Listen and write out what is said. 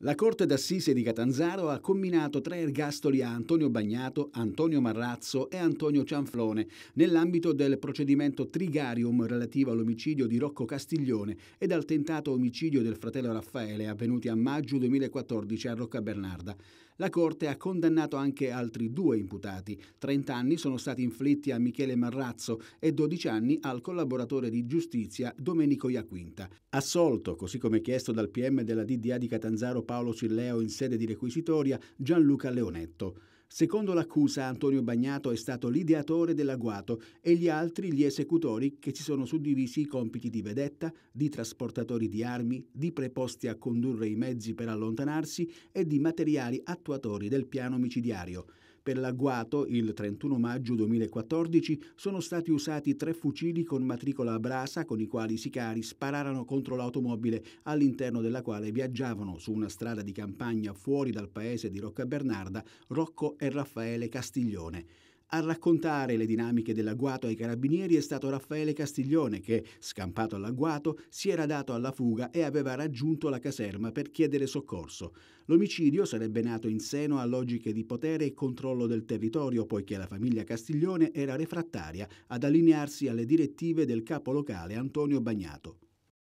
La Corte d'Assise di Catanzaro ha comminato tre ergastoli a Antonio Bagnato, Antonio Marrazzo e Antonio Cianflone nell'ambito del procedimento Trigarium relativo all'omicidio di Rocco Castiglione ed al tentato omicidio del fratello Raffaele avvenuti a maggio 2014 a Rocca Bernarda. La Corte ha condannato anche altri due imputati. 30 anni sono stati inflitti a Michele Marrazzo e 12 anni al collaboratore di giustizia Domenico Iaquinta. Assolto, così come chiesto dal PM della DDA di Catanzaro Paolo Silleo in sede di requisitoria Gianluca Leonetto. Secondo l'accusa, Antonio Bagnato è stato l'ideatore dell'agguato e gli altri gli esecutori che si sono suddivisi i compiti di vedetta, di trasportatori di armi, di preposti a condurre i mezzi per allontanarsi e di materiali attuatori del piano omicidiario. Per l'agguato, il 31 maggio 2014, sono stati usati tre fucili con matricola a brasa con i quali i sicari spararono contro l'automobile all'interno della quale viaggiavano su una strada di campagna fuori dal paese di Rocca Bernarda Rocco e Raffaele Castiglione. A raccontare le dinamiche dell'agguato ai carabinieri è stato Raffaele Castiglione che, scampato all'agguato, si era dato alla fuga e aveva raggiunto la caserma per chiedere soccorso. L'omicidio sarebbe nato in seno a logiche di potere e controllo del territorio, poiché la famiglia Castiglione era refrattaria ad allinearsi alle direttive del capo locale Antonio Bagnato.